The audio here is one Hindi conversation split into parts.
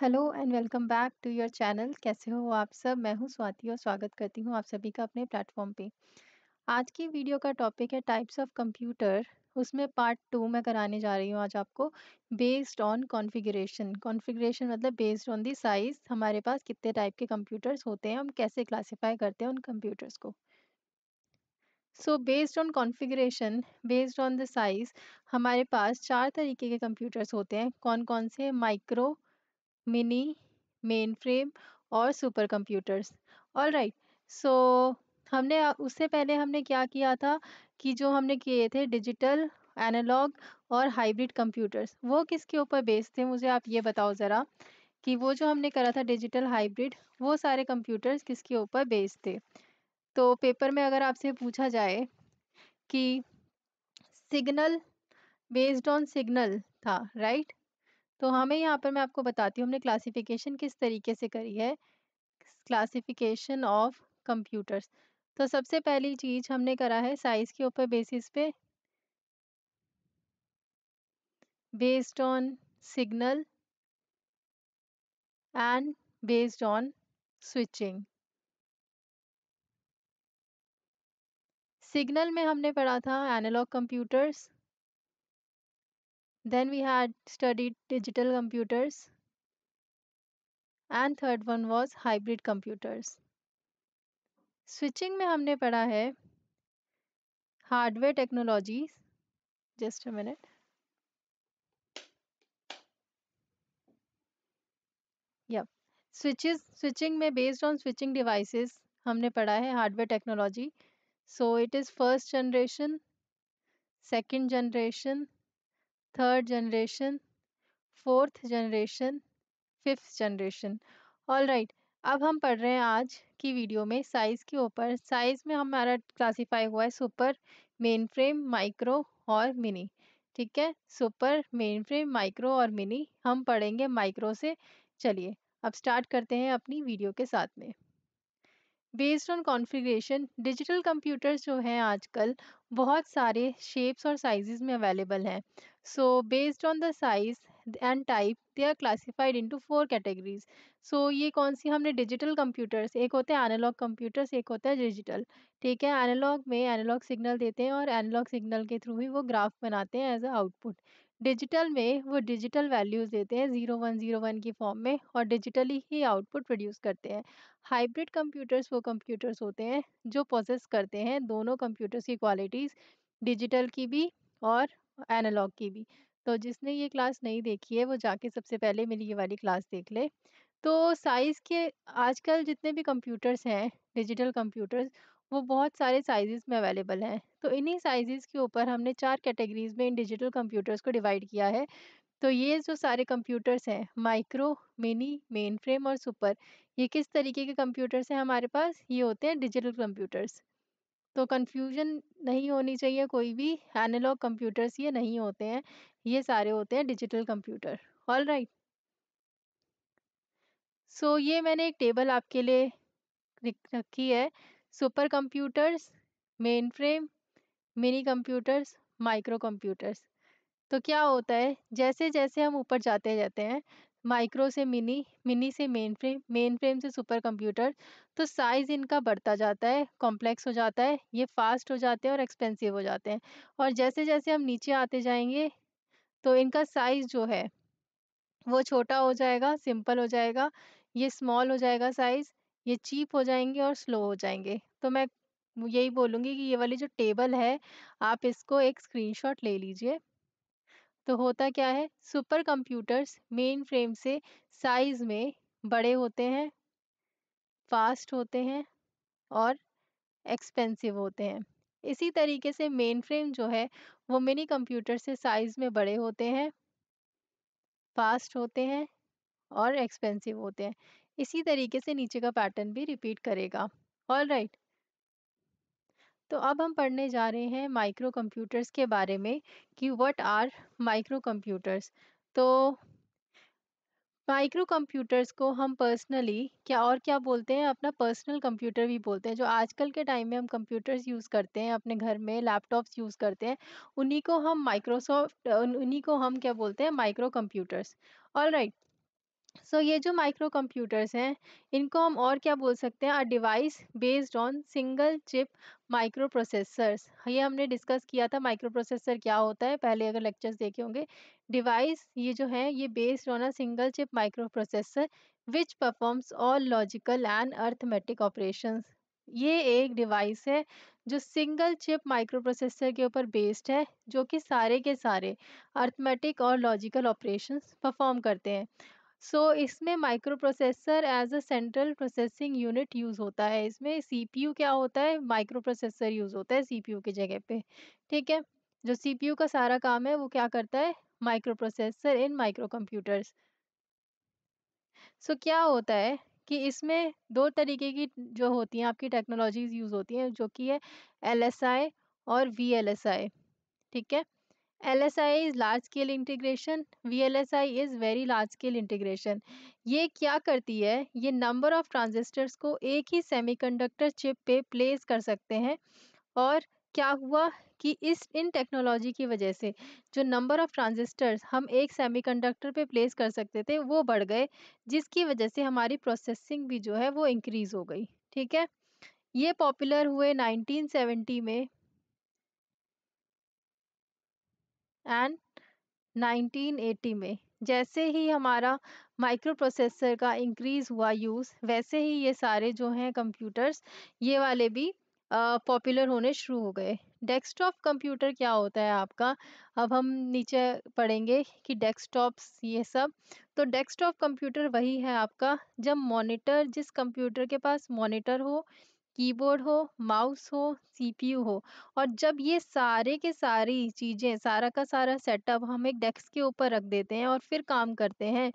Hello and welcome back to your channel कैसे हो आप सब मैं हूँ स्वाति और स्वागत करती हूँ आप सभी का अपने प्लेटफॉर्म पे आज की वीडियो का टॉपिक है टाइप्स ऑफ कंप्यूटर उसमें पार्ट टू मैं कराने जा रही हूँ आज आपको बेस्ड ऑन कॉन्फ़िगरेशन कॉन्फ़िगरेशन मतलब बेस्ड ऑन दी साइज़ हमारे पास कितने टाइप के कंप्यूटर्स होते हैं हम कैसे क्लासीफाई करते हैं उन कंप्यूटर्स को so based on configuration based on the size हमारे पास चार तरीके के कंप्यूटर्स होते हैं कौन कौन से माइक्रो mini, mainframe और super computers all right so हमने उससे पहले हमने क्या किया था कि जो हमने किए थे डिजिटल एनालॉग और हाइब्रिड कंप्यूटर्स वो किसके ऊपर बेस्ड थे मुझे आप ये बताओ ज़रा कि वो जो हमने करा था डिजिटल हाइब्रिड वो सारे कंप्यूटर्स किसके ऊपर बेस्ड थे तो पेपर में अगर आपसे पूछा जाए कि सिग्नल बेस्ड ऑन सिग्नल था राइट तो हमें यहाँ पर मैं आपको बताती हूँ हमने क्लासिफिकेशन किस तरीके से करी है क्लासिफिकेशन ऑफ कंप्यूटर्स तो सबसे पहली चीज हमने करा है साइज के ऊपर बेसिस पे based on signal and based on switching signal में हमने पढ़ा था analogue computers then we had studied digital computers and third one was hybrid computers switching mein humne padha hai hardware technologies just a minute Yeah, switches switching mein based on switching devices humne padha hai hardware technology so it is first generation second generation third generation fourth generation fifth generation all right अब हम पढ़ रहे हैं आज की वीडियो में साइज़ के ऊपर साइज़ में हमारा क्लासीफाई हुआ है सुपर मेन फ्रेम माइक्रो और मिनी ठीक है सुपर मेन फ्रेम माइक्रो और मिनी हम पढ़ेंगे माइक्रो से चलिए अब स्टार्ट करते हैं अपनी वीडियो के साथ में based on configuration digital computers जो हैं आजकल बहुत सारे शेप्स और साइजेस में अवेलेबल हैं So based on the size and type they are classified into four categories so ये कौन सी हमने डिजिटल computers एक होते हैं एनालॉग कंप्यूटर्स एक होता है डिजिटल ठीक है एनालॉग में एनालॉग सिग्नल देते हैं और एनालॉग सिग्नल के थ्रू ही वो ग्राफ बनाते हैं एज a आउटपुट डिजिटल में वो डिजिटल वैल्यूज़ देते हैं ज़ीरो वन ज़ीरो वन की फॉर्म में और डिजिटली ही आउटपुट प्रोड्यूस करते हैं हाइब्रिड कंप्यूटर्स वो कंप्यूटर्स होते हैं जो प्रोसेस करते हैं दोनों कंप्यूटर्स की क्वालिटीज़ डिजिटल की भी और एनालॉग की भी। तो जिसने ये क्लास नहीं देखी है, वो जाके सबसे पहले मेरी ये वाली क्लास देख ले। तो साइज़ के आजकल जितने भी कंप्यूटर्स हैं, डिजिटल कंप्यूटर्स, वो बहुत सारे साइज़ेज़ में अवेलेबल हैं। तो इन्हीं साइज़ेज़ के ऊपर हमने चार कैटेगरीज़ में इन डिजिटल कंप्यूटर्स को डिवाइड किया है। तो ये जो सारे कंप्यूटर्स हैं, माइक्रो, मिनी, मेन फ्रेम और सुपर, ये किस तरीके के कंप्यूटर्स हैं हमारे पास? ये होते हैं डिजिटल कंप्यूटर्स। तो कन्फ्यूज़न नहीं होनी चाहिए कोई भी एनालॉग कंप्यूटर्स ये नहीं होते हैं ये सारे होते हैं डिजिटल कंप्यूटर राइट सो ये मैंने एक टेबल आपके लिए रखी है super computers main frame mini computers micro computers तो क्या होता है जैसे जैसे हम ऊपर जाते जाते हैं माइक्रो से मिनी मिनी से मेन फ्रेम मेन फ्रेम से सुपर कंप्यूटर तो साइज इनका बढ़ता जाता है कॉम्प्लेक्स हो जाता है ये फास्ट हो जाते हैं और एक्सपेंसिव हो जाते हैं और जैसे जैसे हम नीचे आते जाएंगे तो इनका साइज जो है वो छोटा हो जाएगा सिंपल हो जाएगा ये स्मॉल हो जाएगा साइज ये चीप हो जाएंगे और स्लो हो जाएंगे तो मैं यही बोलूँगी कि ये वाली जो टेबल है आप इसको एक स्क्रीनशॉट ले लीजिए तो होता क्या है सुपर कंप्यूटर्स मेन फ्रेम से साइज में बड़े होते हैं फास्ट होते हैं और एक्सपेंसिव होते हैं इसी तरीके से मेन फ्रेम जो है वो मिनी कंप्यूटर से साइज़ में बड़े होते हैं फास्ट होते हैं और एक्सपेंसिव होते हैं इसी तरीके से नीचे का पैटर्न भी रिपीट करेगा ऑल राइट तो अब हम पढ़ने जा रहे हैं माइक्रो कंप्यूटर्स के बारे में कि व्हाट आर माइक्रो कंप्यूटर्स तो माइक्रो कंप्यूटर्स को हम पर्सनली क्या और क्या बोलते हैं अपना पर्सनल कंप्यूटर भी बोलते हैं जो आजकल के टाइम में हम कंप्यूटर्स यूज़ करते हैं अपने घर में लैपटॉप्स यूज़ करते हैं उन्हीं को हम माइक्रोसॉफ्ट उन्हीं को हम क्या बोलते हैं micro computers all right so ये जो माइक्रो कंप्यूटर्स हैं इनको हम और क्या बोल सकते हैं a device based on single chip micro processors ये हमने डिस्कस किया था माइक्रो प्रोसेसर क्या होता है पहले अगर लेक्चर्स देखे होंगे डिवाइस ये जो है ये based on a single chip micro processor which performs all logical and arithmetic operation ये एक डिवाइस है जो सिंगल चिप माइक्रो प्रोसेसर के ऊपर बेस्ड है जो कि सारे के सारे अर्थमेटिक और लॉजिकल ऑपरेशन परफॉर्म करते हैं सो इसमें micro processor as a central processing unit use होता है इसमें सीपीयू क्या होता है माइक्रो प्रोसेसर यूज़ होता है सीपीयू की जगह पे ठीक है जो सीपीयू का सारा काम है वो क्या करता है micro processor in micro computers so क्या होता है कि इसमें दो तरीके की जो होती हैं आपकी टेक्नोलॉजीज यूज़ होती हैं जो कि है एल और वी ठीक है I is large scale integration I is very large scale integration ये क्या करती है ये नंबर ऑफ ट्रांजिस्टर्स को एक ही कंडक्टर चिप पे प्लेस कर सकते हैं और क्या हुआ कि इस इन टेक्नोलॉजी की वजह से जो नंबर ऑफ ट्रांजिस्टर्स हम एक सेमीकंडक्टर पे प्लेस कर सकते थे वो बढ़ गए जिसकी वजह से हमारी प्रोसेसिंग भी जो है वो इंक्रीज़ हो गई ठीक है ये पॉपुलर हुए 1970 में एंड 1980 में जैसे ही हमारा माइक्रो प्रोसेसर का इंक्रीज़ हुआ यूज़ वैसे ही ये सारे जो हैं कंप्यूटर्स ये वाले भी पॉपुलर होने शुरू हो गए डेस्कटॉप कंप्यूटर क्या होता है आपका अब हम नीचे पढ़ेंगे कि डेस्कटॉप्स ये सब तो डेस्कटॉप कंप्यूटर वही है आपका जब मॉनिटर जिस कंप्यूटर के पास मॉनिटर हो कीबोर्ड हो माउस हो सीपीयू हो और जब ये सारे के सारी चीजें सारा का सारा सेटअप हम एक डेस्क के ऊपर रख देते हैं और फिर काम करते हैं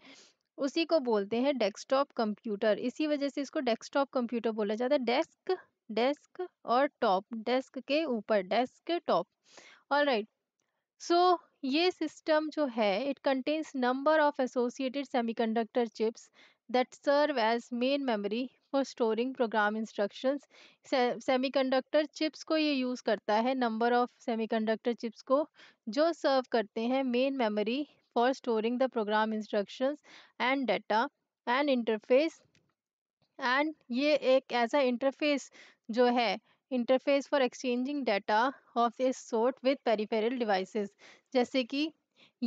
उसी को बोलते हैं डेस्कटॉप कंप्यूटर इसी वजह से इसको डेस्कटॉप कंप्यूटर बोला जाता है डेस्क डेस्क और टॉप डेस्क के ऊपर desk top all right so ये सिस्टम जो है it contains number of associated semiconductor chips that serve as main memory for storing program instructions semiconductor chips को ये यूज़ करता है नंबर ऑफ सेमीकंडक्टर चिप्स को जो सर्व करते हैं main memory for storing the program instructions and data and interface and ये एक ऐसा इंटरफेस जो है interface for exchanging data of इस सोर्ट विद पेरीफेरल डिवाइसेस जैसे कि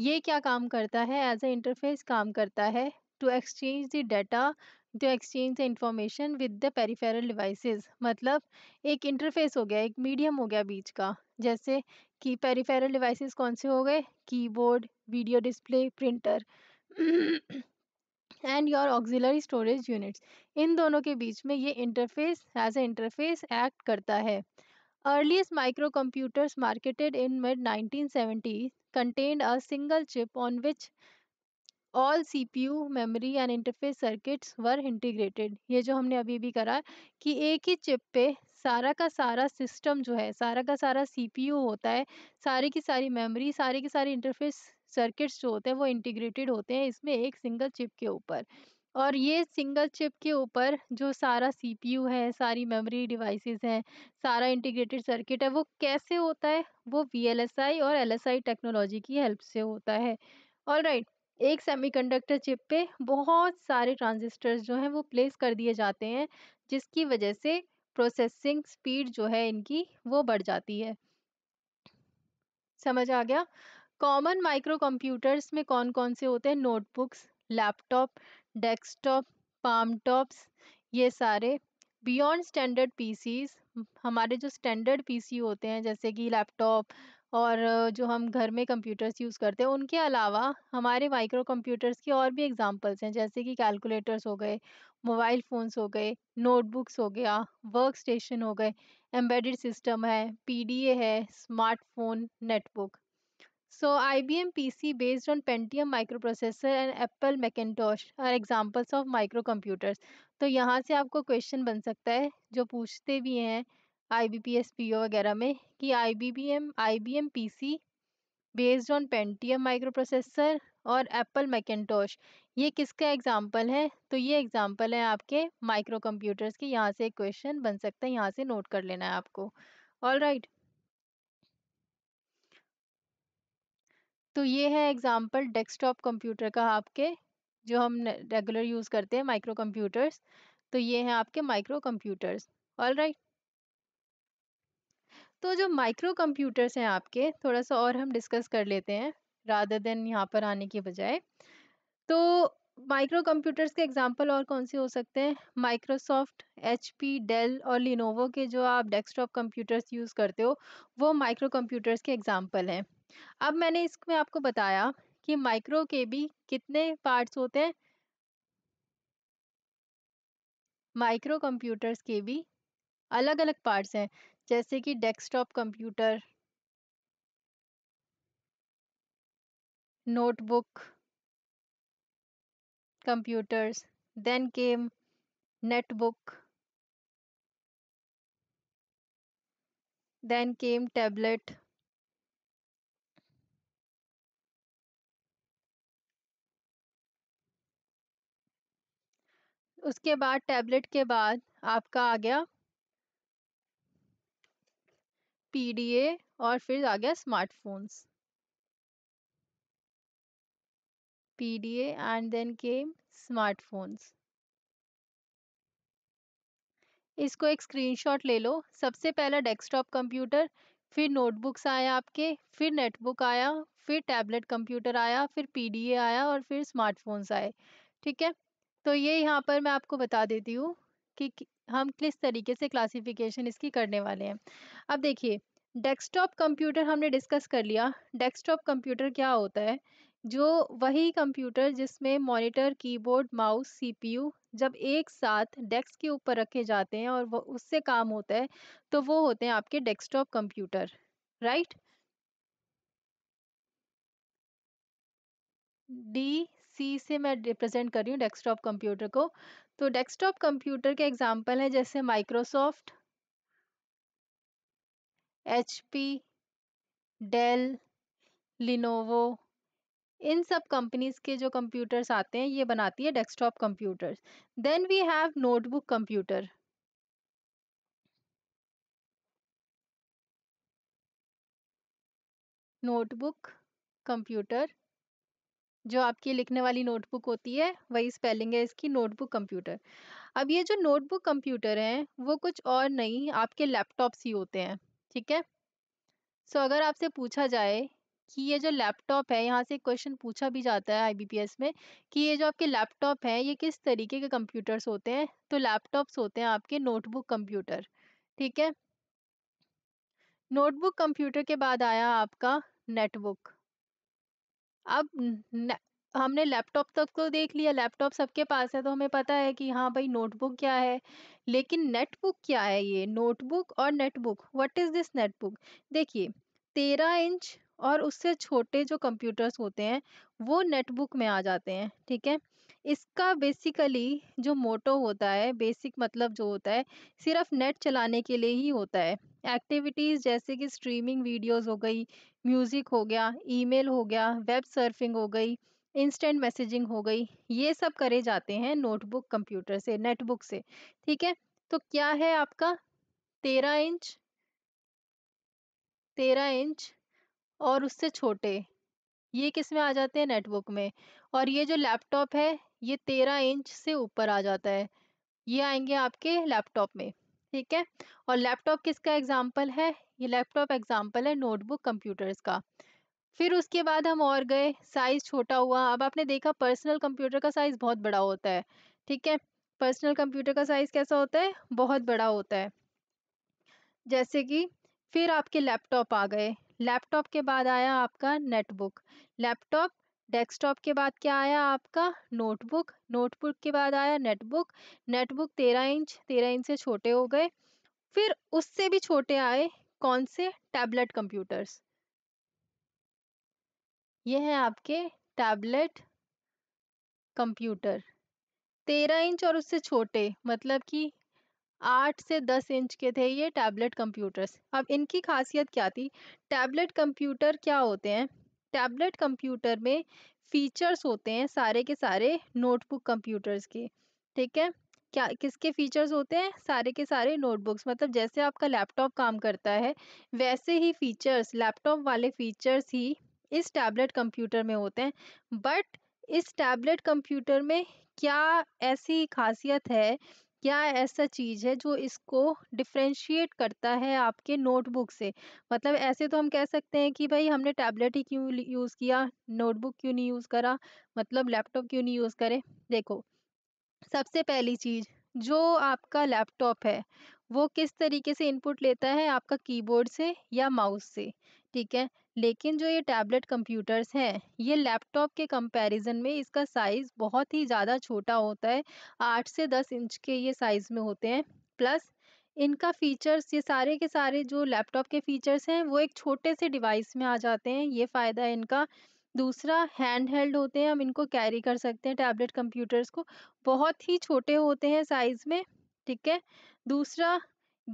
ये क्या काम करता है एज ए इंटरफेस काम करता है to exchange the data to exchange the information with the peripheral devices मतलब एक इंटरफेस हो गया एक मीडियम हो गया बीच का जैसे कि पेरीफेरल डिवाइसेस कौन से हो गए keyboard video display printer and your auxiliary storage units इन दोनों के बीच में ये interface as a interface act करता है earliest micro computers marketed in mid nineteen seventy contained a single chip on which all C P U memory and interface circuits were integrated ये जो हमने अभी भी करा कि एक ही चिप पे सारा का सारा सिस्टम जो है सारा का सारा सी पी यू होता है सारी की सारी मेमरी सारे के सारे इंटरफेस सर्किट्स जो होते हैं वो इंटीग्रेटेड होते हैं इसमें एक सिंगल चिप के ऊपर और ये सिंगल चिप के ऊपर जो सारा सीपीयू है सारी मेमोरी डिवाइसेस हैं सारा इंटीग्रेटेड सर्किट है वो कैसे होता है वो वीएलएसआई और एलएसआई टेक्नोलॉजी की हेल्प से होता है ऑल राइट एक सेमीकंडक्टर चिप पे बहुत सारे ट्रांजिस्टर्स जो हैं वो प्लेस कर दिए जाते हैं जिसकी वजह से प्रोसेसिंग स्पीड जो है इनकी वो बढ़ जाती है समझ आ गया कॉमन माइक्रो कंप्यूटर्स में कौन कौन से होते हैं notebooks laptop desktop palm tops ये सारे बियॉन्ड स्टैंडर्ड पीसीज हमारे जो स्टैंडर्ड पीसी होते हैं जैसे कि लैपटॉप और जो हम घर में कंप्यूटर्स यूज़ करते हैं, उनके अलावा हमारे माइक्रो कंप्यूटर्स के और भी एग्जांपल्स हैं, जैसे कि कैलकुलेटर्स हो गए, मोबाइल फ़ोन्स हो गए, नोटबुक्स हो गया, वर्क स्टेशन हो गए, एम्बेडेड सिस्टम है, पीडीए है, smartphone, netbook. So C based on Pentium micro processor and Apple Macintosh are examples of micro computers तो यहाँ से आपको क्वेश्चन बन सकता है, जो पूछते भी हैं I B P S P O वगैरह में कि I B B M I B M P C based on Pentium micro processor और एप्पल मैकेटोश ये किसका एग्जाम्पल है तो ये एग्जाम्पल है आपके माइक्रो कंप्यूटर्स के यहाँ से एक क्वेश्चन बन सकता है यहाँ से नोट कर लेना है आपको ऑल राइट right. तो ये है एग्जाम्पल डेस्कटॉप कंप्यूटर का आपके जो हम रेगुलर यूज़ करते हैं माइक्रो कंप्यूटर्स तो ये हैं आपके माइक्रो कंप्यूटर्स ऑल राइट तो जो माइक्रो कंप्यूटर्स हैं आपके थोड़ा सा और हम डिस्कस कर लेते हैं राधा देन यहाँ पर आने के बजाय तो माइक्रो कंप्यूटर्स के एग्जांपल और कौन से हो सकते हैं माइक्रोसॉफ्ट एच डेल और लिनोवो के जो आप डेस्कटॉप कंप्यूटर्स यूज़ करते हो वो माइक्रो कंप्यूटर्स के एग्जांपल हैं अब मैंने इसमें आपको बताया कि माइक्रो के भी कितने पार्ट्स होते हैं माइक्रो कंप्यूटर्स के भी अलग अलग पार्ट्स हैं जैसे कि desktop computer notebook computers then came netbook then came tablet उसके बाद टैबलेट के बाद आपका आ गया पीडीए और फिर आ गया smartphones PDA and then came smartphones इसको एक स्क्रीनशॉट ले लो सबसे पहला डेस्कटॉप कंप्यूटर फिर नोटबुक्स आए आपके फिर नेटबुक आया फिर टैबलेट कंप्यूटर आया फिर पीडीए आया और फिर स्मार्टफोन्स आए ठीक है तो ये यहाँ पर मैं आपको बता देती हूँ कि हम किस तरीके से क्लासिफिकेशन इसकी करने वाले हैं अब देखिए डेस्कटॉप कंप्यूटर हमने डिस्कस कर लिया डेस्कटॉप कंप्यूटर क्या होता है जो वही कंप्यूटर जिसमें मॉनिटर कीबोर्ड माउस सीपीयू जब एक साथ डेस्क के ऊपर रखे जाते हैं और वो उससे काम होता है तो वो होते हैं आपके desktop computer right D C से मैं रिप्रेजेंट कर रही हूँ डेस्कटॉप कंप्यूटर को तो डेस्कटॉप कंप्यूटर के एग्जांपल हैं जैसे Microsoft H P Dell Lenovo इन सब कंपनीज के जो कंप्यूटर्स आते हैं ये बनाती है desktop computers then we have notebook computer notebook computer जो आपकी लिखने वाली नोटबुक होती है वही स्पेलिंग है इसकी नोटबुक कंप्यूटर अब ये जो नोटबुक कंप्यूटर हैं वो कुछ और नहीं आपके लैपटॉप्स ही होते हैं ठीक है सो so, अगर आपसे पूछा जाए कि ये जो लैपटॉप है यहाँ से क्वेश्चन पूछा भी जाता है आईबीपीएस में कि ये जो आपके लैपटॉप हैं ये किस तरीके के कंप्यूटर्स होते हैं तो लैपटॉप्स होते हैं आपके नोटबुक कंप्यूटर ठीक है नोटबुक कंप्यूटर के बाद आया आपका नेटबुक अब न हमने लैपटॉप तक तो देख लिया, लैपटॉप सबके पास है तो हमें पता है कि हाँ भाई नोटबुक क्या है, लेकिन नेटबुक क्या है ये? नोटबुक और netbook, what is this netbook? देखिए, तेरह इंच और उससे छोटे जो कंप्यूटर्स होते हैं, वो नेटबुक में आ जाते हैं, ठीक है? इसका बेसिकली जो मोटो होता है बेसिक मतलब जो होता है सिर्फ नेट चलाने के लिए ही होता है एक्टिविटीज जैसे कि स्ट्रीमिंग वीडियोस हो गई म्यूजिक हो गया ईमेल हो गया वेब सर्फिंग हो गई इंस्टेंट मैसेजिंग हो गई ये सब करे जाते हैं नोटबुक कंप्यूटर से नेटबुक से ठीक है तो क्या है आपका तेरह इंच तेरह इंच और उससे छोटे ये किस में आ जाते हैं नेटबुक में और ये जो लैपटॉप है ये तेरह इंच से ऊपर आ जाता है ये आएंगे आपके लैपटॉप में ठीक है और लैपटॉप किसका एग्जाम्पल है ये लैपटॉप एग्जाम्पल है नोटबुक कंप्यूटर्स का फिर उसके बाद हम और गए साइज छोटा हुआ अब आपने देखा पर्सनल कंप्यूटर का साइज बहुत बड़ा होता है ठीक है पर्सनल कंप्यूटर का साइज कैसा होता है बहुत बड़ा होता है जैसे कि फिर आपके लैपटॉप आ गए लैपटॉप के बाद आया आपका नेटबुक लैपटॉप डेस्कटॉप के बाद क्या आया आपका नोटबुक नोटबुक के बाद आया नेटबुक नेटबुक तेरह इंच तेरह इंच से छोटे हो गए फिर उससे भी छोटे आए कौन से टैबलेट कंप्यूटर्स ये हैं आपके टैबलेट कंप्यूटर तेरह इंच और उससे छोटे मतलब कि आठ से दस इंच के थे ये टैबलेट कंप्यूटर्स अब इनकी खासियत क्या थी टैबलेट कंप्यूटर क्या होते हैं टैबलेट कंप्यूटर में फीचर्स होते हैं सारे के सारे नोटबुक कंप्यूटर्स के ठीक है क्या किसके फीचर्स होते हैं सारे के सारे नोटबुक्स मतलब जैसे आपका लैपटॉप काम करता है वैसे ही फीचर्स लैपटॉप वाले फीचर्स ही इस टैबलेट कंप्यूटर में होते हैं बट इस टैबलेट कंप्यूटर में क्या ऐसी खासियत है क्या ऐसा चीज़ है जो इसको डिफ्रेंशिएट करता है आपके नोटबुक से? मतलब ऐसे तो हम कह सकते हैं कि भाई हमने टैबलेट ही क्यों यूज़ किया, नोटबुक क्यों नहीं यूज़ करा, मतलब लैपटॉप क्यों नहीं यूज़ करे? देखो, सबसे पहली चीज जो आपका लैपटॉप है वो किस तरीके से इनपुट लेता है आपका कीबोर्ड से या माउस से ठीक है लेकिन जो ये टैबलेट कंप्यूटर्स हैं ये लैपटॉप के कंपैरिजन में इसका साइज बहुत ही ज़्यादा छोटा होता है आठ से दस इंच के ये साइज में होते हैं प्लस इनका फीचर्स ये सारे के सारे जो लैपटॉप के फीचर्स हैं वो एक छोटे से डिवाइस में आ जाते हैं ये फ़ायदा है इनका दूसरा हैंड हेल्ड होते हैं हम इनको कैरी कर सकते हैं टैबलेट कंप्यूटर्स को बहुत ही छोटे होते हैं साइज़ में ठीक है दूसरा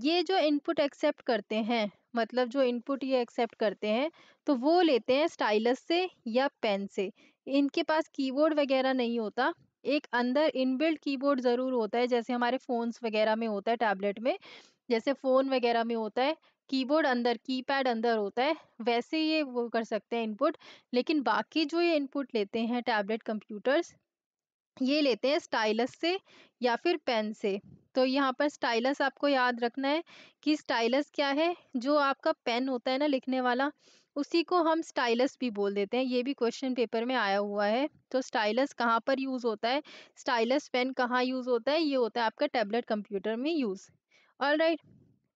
ये जो इनपुट एक्सेप्ट करते हैं मतलब जो इनपुट ये एक्सेप्ट करते हैं तो वो लेते हैं स्टाइलस से या पेन से इनके पास कीबोर्ड वगैरह नहीं होता एक अंदर इनबिल्ट कीबोर्ड ज़रूर होता है जैसे हमारे फ़ोन्स वगैरह में होता है टैबलेट में जैसे फ़ोन वगैरह में होता है कीबोर्ड अंदर कीपैड अंदर होता है वैसे ये वो कर सकते हैं इनपुट लेकिन बाकी जो ये इनपुट लेते हैं टैबलेट कंप्यूटर्स ये लेते हैं स्टाइलस से या फिर पेन से तो यहाँ पर स्टाइलस आपको याद रखना है कि स्टाइलस क्या है जो आपका पेन होता है ना लिखने वाला उसी को हम स्टाइलस भी बोल देते हैं ये भी क्वेश्चन पेपर में आया हुआ है तो स्टाइलस कहाँ पर यूज़ होता है स्टाइलस पेन कहाँ यूज़ होता है ये होता है आपका टैबलेट कंप्यूटर में यूज़ ऑल राइट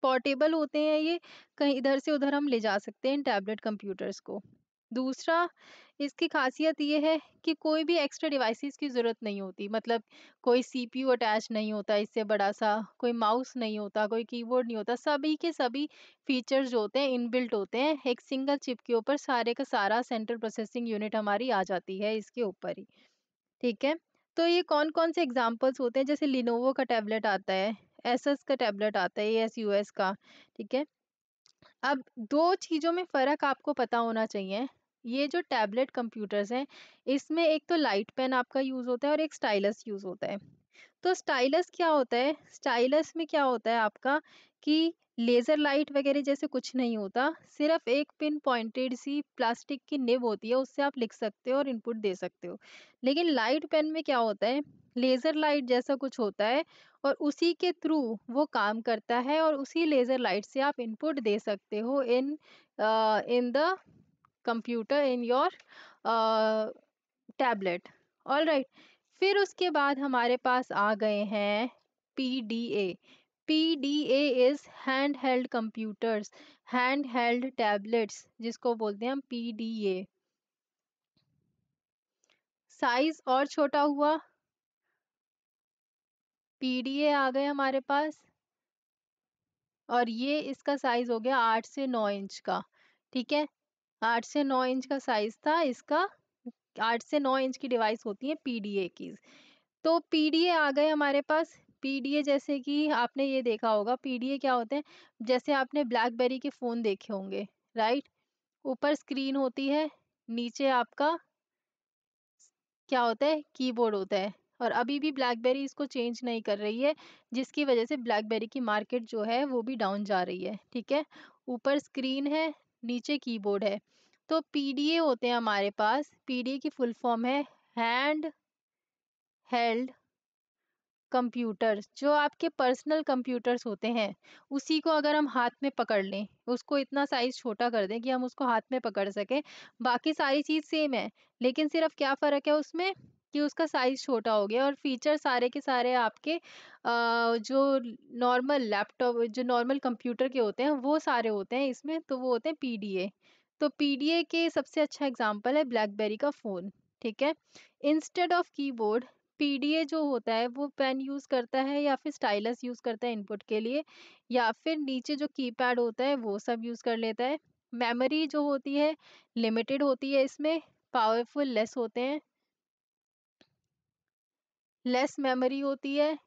पोर्टेबल होते हैं ये कहीं इधर से उधर हम ले जा सकते हैं टैबलेट कंप्यूटर्स को दूसरा इसकी खासियत ये है कि कोई भी एक्स्ट्रा डिवाइसेस की ज़रूरत नहीं होती मतलब कोई सीपीयू अटैच नहीं होता इससे बड़ा सा कोई माउस नहीं होता कोई कीबोर्ड नहीं होता सभी के सभी फीचर्स जो होते हैं इनबिल्ट होते हैं एक सिंगल चिप के ऊपर सारे का सारा सेंट्रल प्रोसेसिंग यूनिट हमारी आ जाती है इसके ऊपर ही ठीक है तो ये कौन कौन से एग्जाम्पल्स होते हैं जैसे लिनोवो का टैबलेट आता है एस का टैबलेट आता है एस यू का ठीक है अब दो चीज़ों में फ़र्क आपको पता होना चाहिए ये जो टैबलेट कंप्यूटर्स हैं इसमें एक तो लाइट पेन आपका यूज़ होता है और एक स्टाइलस यूज़ होता है तो स्टाइलस क्या होता है स्टाइलस में क्या होता है आपका कि लेज़र लाइट वगैरह जैसे कुछ नहीं होता सिर्फ एक पिन पॉइंटेड सी प्लास्टिक की निब होती है उससे आप लिख सकते हो और इनपुट दे सकते हो लेकिन लाइट पेन में क्या होता है लेज़र लाइट जैसा कुछ होता है और उसी के थ्रू वो काम करता है और उसी लेज़र लाइट से आप इनपुट दे सकते हो in in the computer in your tablet all right फिर उसके बाद हमारे पास आ गए हैं P D A P D A is hand held computers hand held tablets जिसको बोलते हैं हम पी डी ए साइज और छोटा हुआ पी डी ए आ गए हमारे पास और ये इसका साइज हो गया आठ से नौ इंच का ठीक है आठ से नौ इंच का साइज था इसका आठ से नौ इंच की डिवाइस होती है पीडीए की तो पीडीए आ गए हमारे पास पीडीए जैसे कि आपने ये देखा होगा पीडीए क्या होते हैं जैसे आपने ब्लैकबेरी के फ़ोन देखे होंगे राइट ऊपर स्क्रीन होती है नीचे आपका क्या होता है कीबोर्ड होता है और अभी भी ब्लैकबेरी इसको चेंज नहीं कर रही है जिसकी वजह से ब्लैकबेरी की मार्केट जो है वो भी डाउन जा रही है ठीक है ऊपर स्क्रीन है नीचे कीबोर्ड है तो पीडीए होते हैं हमारे पास पीडीए की फुल फॉर्म है हैंड हेल्ड कंप्यूटर जो आपके पर्सनल कंप्यूटर्स होते हैं उसी को अगर हम हाथ में पकड़ लें उसको इतना साइज छोटा कर दें कि हम उसको हाथ में पकड़ सकें बाकी सारी चीज़ सेम है लेकिन सिर्फ क्या फ़र्क है उसमें कि उसका साइज़ छोटा हो गया और फ़ीचर सारे के सारे आपके जो नॉर्मल लैपटॉप जो नॉर्मल कंप्यूटर के होते हैं वो सारे होते हैं इसमें तो वो होते हैं पीडीए तो पीडीए के सबसे अच्छा एग्जांपल है ब्लैकबेरी का फ़ोन ठीक है इंस्टेड ऑफ कीबोर्ड पीडीए जो होता है वो पेन यूज़ करता है या फिर स्टाइलस यूज़ करता है इनपुट के लिए या फिर नीचे जो कीपैड होता है वो सब यूज़ कर लेता है मेमोरी जो होती है लिमिटेड होती है इसमें पावरफुल लेस होते हैं लेस मेमोरी होती है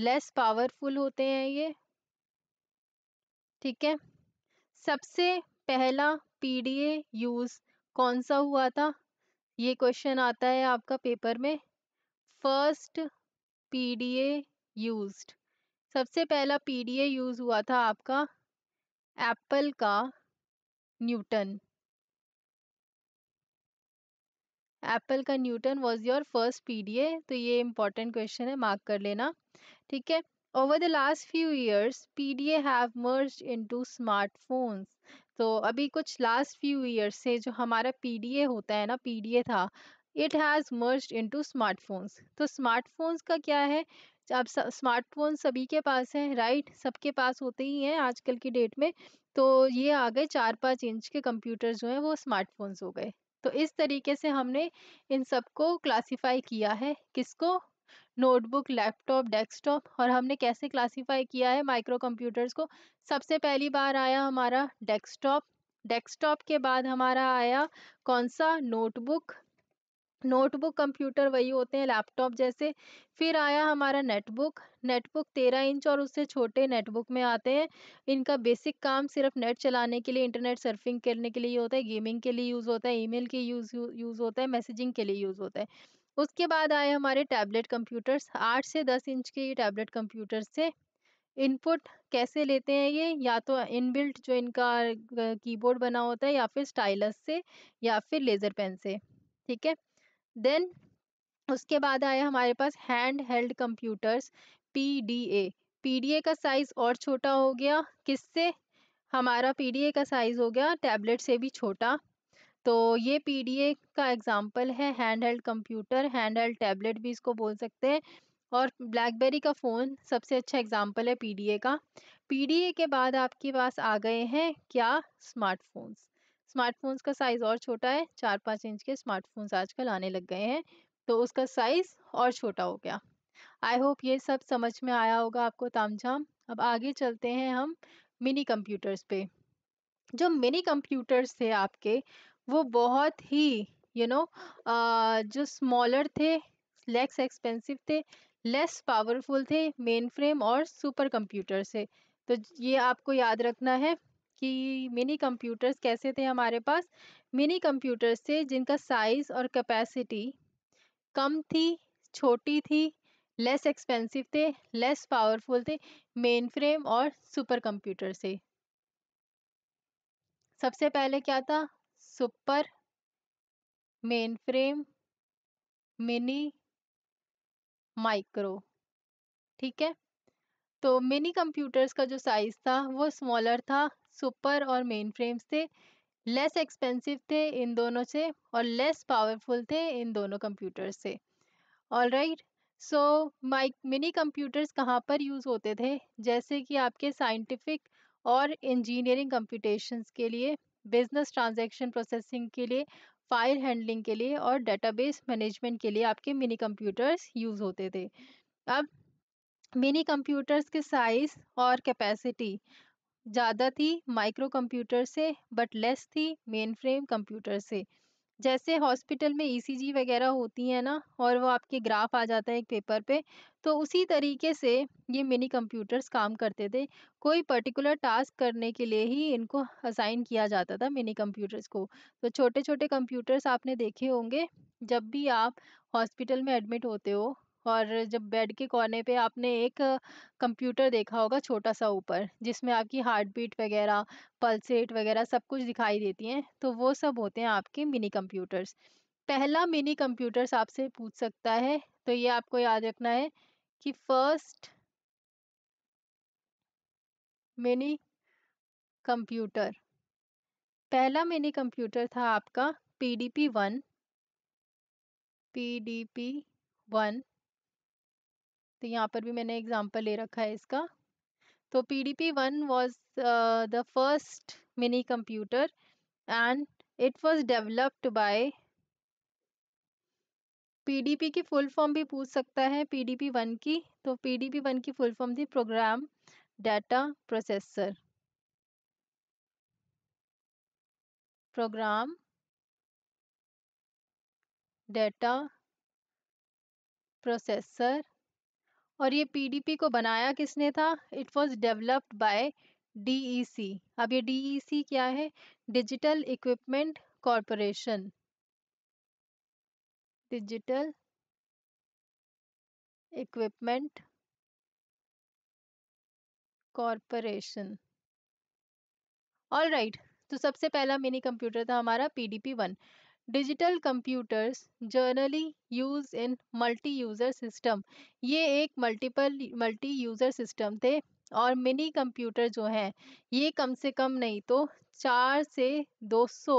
लेस पावरफुल होते हैं ये ठीक है सबसे पहला पीडीए यूज कौन सा हुआ था ये क्वेश्चन आता है आपका पेपर में फर्स्ट पीडीए यूज्ड सबसे पहला पीडीए यूज हुआ था आपका एप्पल का न्यूटन एप्पल का Newton was your first a तो ये इंपॉर्टेंट क्वेश्चन है मार्क कर लेना ठीक है over the last few years P A have merge to smartphones तो अभी कुछ लास्ट फ्यू ईयर्स से जो हमारा पी डी ए होता है ना पी डी ए था it has merge to smartphones तो स्मार्टफोन्स का क्या है अब स्मार्टफोन सभी के पास है राइट सबके पास होते ही हैं आजकल की डेट में तो ये आ गए चार पाँच इंच के कंप्यूटर जो हैं वो स्मार्टफोन्स हो गए तो इस तरीके से हमने इन सबको क्लासीफाई किया है किसको नोटबुक लैपटॉप डेस्कटॉप और हमने कैसे क्लासीफाई किया है माइक्रो कंप्यूटर्स को सबसे पहली बार आया हमारा डेस्कटॉप डेस्कटॉप के बाद हमारा आया कौन सा नोटबुक नोटबुक कंप्यूटर वही होते हैं लैपटॉप जैसे फिर आया हमारा नेटबुक नेटबुक तेरह इंच और उससे छोटे नेटबुक में आते हैं इनका बेसिक काम सिर्फ नेट चलाने के लिए इंटरनेट सर्फिंग करने के लिए होता है गेमिंग के लिए यूज़ होता है ईमेल के यूज़ यूज़ होता है मैसेजिंग के लिए यूज़ होता है उसके बाद आए हमारे टैबलेट कंप्यूटर्स आठ से दस इंच के ये टैबलेट कंप्यूटर्स से इनपुट कैसे लेते हैं ये या तो इनबिल्ट जो इनका कीबोर्ड बना होता है या फिर स्टाइलस से या फिर लेज़र पेन से ठीक है देन उसके बाद आया हमारे पास hand held computers PDA PDA का साइज और छोटा हो गया किससे हमारा पीडीए का साइज हो गया टैबलेट से भी छोटा तो ये पीडीए का एग्जाम्पल है hand held computer hand held tablet भी इसको बोल सकते हैं और ब्लैकबेरी का फ़ोन सबसे अच्छा एग्जाम्पल है पीडीए का पीडीए के बाद आपके पास आ गए हैं क्या स्मार्टफोन्स स्मार्टफोन्स का साइज और छोटा है चार पाँच इंच के स्मार्टफोन्स आजकल आने लग गए हैं तो उसका साइज और छोटा हो गया आई होप ये सब समझ में आया होगा आपको तामझाम अब आगे चलते हैं हम मिनी कंप्यूटर्स पे जो मिनी कंप्यूटर्स थे आपके वो बहुत ही यू you नो know, जो स्मॉलर थे लेस एक्सपेंसिव थे लेस पावरफुल थे मेन फ्रेम और सुपर कंप्यूटर से तो ये आपको याद रखना है कि मिनी कंप्यूटर्स कैसे थे हमारे पास मिनी कंप्यूटर्स थे जिनका साइज़ और कैपेसिटी कम थी छोटी थी लेस एक्सपेंसिव थे लेस पावरफुल थे मेन फ्रेम और सुपर कंप्यूटर से सबसे पहले क्या था super main frame mini micro ठीक है तो मिनी कंप्यूटर्स का जो साइज था वो स्मॉलर था सुपर और मेन फ्रेम्स थे लेस एक्सपेंसिव थे इन दोनों से और लेस पावरफुल थे इन दोनों कंप्यूटर्स से all right so mic mini computers कहाँ पर यूज़ होते थे जैसे कि आपके साइंटिफिक और इंजीनियरिंग कंप्यूटेशंस के लिए बिजनेस ट्रांजैक्शन प्रोसेसिंग के लिए फाइल हैंडलिंग के लिए और डेटाबेस मैनेजमेंट के लिए आपके मिनी कंप्यूटर्स यूज़ होते थे अब मिनी कंप्यूटर्स के साइज़ और कैपेसिटी ज़्यादा थी माइक्रो कंप्यूटर से बट लेस थी मेन फ्रेम कंप्यूटर से जैसे हॉस्पिटल में ई वगैरह होती है ना और वो आपके ग्राफ आ जाता है एक पेपर पे तो उसी तरीके से ये मिनी कंप्यूटर्स काम करते थे कोई पर्टिकुलर टास्क करने के लिए ही इनको असाइन किया जाता था मिनी कंप्यूटर्स को तो छोटे छोटे कंप्यूटर्स आपने देखे होंगे जब भी आप हॉस्पिटल में एडमिट होते हो और जब बेड के कोने पे आपने एक कंप्यूटर देखा होगा छोटा सा ऊपर जिसमें आपकी हार्ट बीट वगैरह पल्सेट वगैरह सब कुछ दिखाई देती हैं तो वो सब होते हैं आपके मिनी कंप्यूटर्स पहला मिनी कंप्यूटर्स आपसे पूछ सकता है तो ये आपको याद रखना है कि फर्स्ट मिनी कंप्यूटर पहला मिनी कंप्यूटर था आपका P D P one P D P one तो यहाँ पर भी मैंने एग्जाम्पल ले रखा है इसका तो P D P one was the first mini computer and it was developed by P D P की फुल फॉर्म भी पूछ सकता है पी डी पी वन की तो पी डी पी वन की फुल फॉर्म थी program data processor program data processor और ये पीडीपी को बनाया किसने था it was developed by DEC अब ये डीईसी e क्या है digital equipment corporation digital equipment corporation all right तो सबसे पहला मिनी कंप्यूटर था हमारा PDP one digital computers generally use in multi user system ये एक मल्टीपल मल्टी यूज़र सिस्टम थे और मिनी कंप्यूटर जो हैं ये कम से कम नहीं तो चार से 200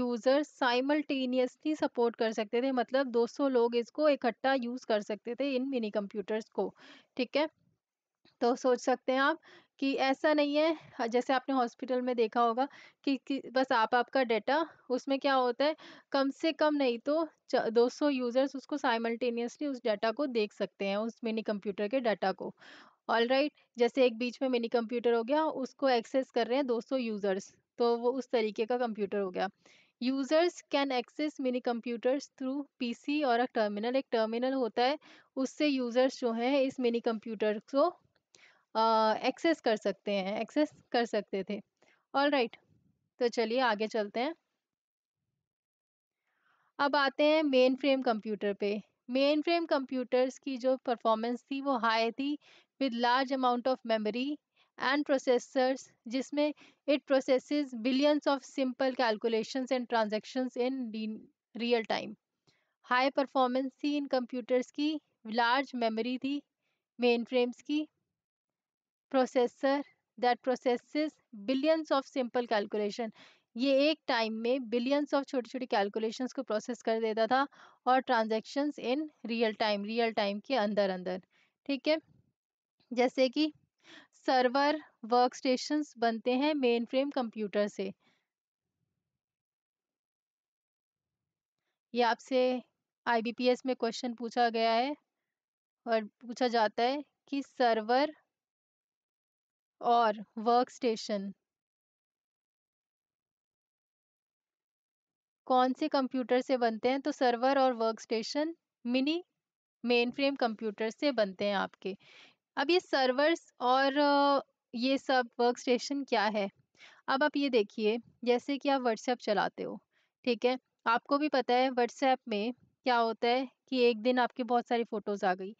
यूज़र साइमल्टेनियसली सपोर्ट कर सकते थे मतलब 200 लोग इसको इकट्ठा यूज़ कर सकते थे इन मिनी कंप्यूटर्स को ठीक है तो सोच सकते हैं आप कि ऐसा नहीं है जैसे आपने हॉस्पिटल में देखा होगा कि, कि बस आप आपका डाटा उसमें क्या होता है कम से कम नहीं तो दो 200 यूजर्स उसको साइमल्टेनियसली उस डाटा को देख सकते हैं उस मिनी कंप्यूटर के डाटा को ऑल राइट जैसे एक बीच में मिनी कंप्यूटर हो गया उसको एक्सेस कर रहे हैं 200 यूजर्स तो वो उस तरीके का कंप्यूटर हो गया users can access mini computers through PC और अ टर्मिनल एक टर्मिनल होता है उससे यूजर्स जो हैं इस मिनी कंप्यूटर को एक्सेस कर सकते हैं एक्सेस कर सकते थे ऑल राइट तो चलिए आगे चलते हैं अब आते हैं मेन फ्रेम कंप्यूटर पे मेन फ्रेम कंप्यूटर्स की जो परफॉर्मेंस थी वो हाई थी with large amount of memory and processors जिसमें it process billions of simple calculations and transactions in real time high performance थी इन कंप्यूटर्स की लार्ज मेमोरी थी मेन फ्रेम्स की processor that processes billions of simple calculation ये एक टाइम में बिलियंस ऑफ छोटी छोटी कैलकुलेशंस को प्रोसेस कर देता था और transactions in real time real time के अंदर अंदर ठीक है जैसे कि सर्वर वर्क स्टेशन बनते हैं मेन फ्रेम कंप्यूटर से ये आपसे आईबीपीएस में क्वेश्चन पूछा गया है और पूछा जाता है कि सर्वर और वर्क स्टेशन कौन से कंप्यूटर से बनते हैं तो सर्वर और station mini main frame computer से बनते हैं आपके अब ये सर्वर्स और ये सब वर्क स्टेशन क्या है अब आप ये देखिए जैसे कि आप व्हाट्सएप चलाते हो ठीक है आपको भी पता है व्हाट्सएप में क्या होता है कि एक दिन आपके बहुत सारी फ़ोटोज़ आ गई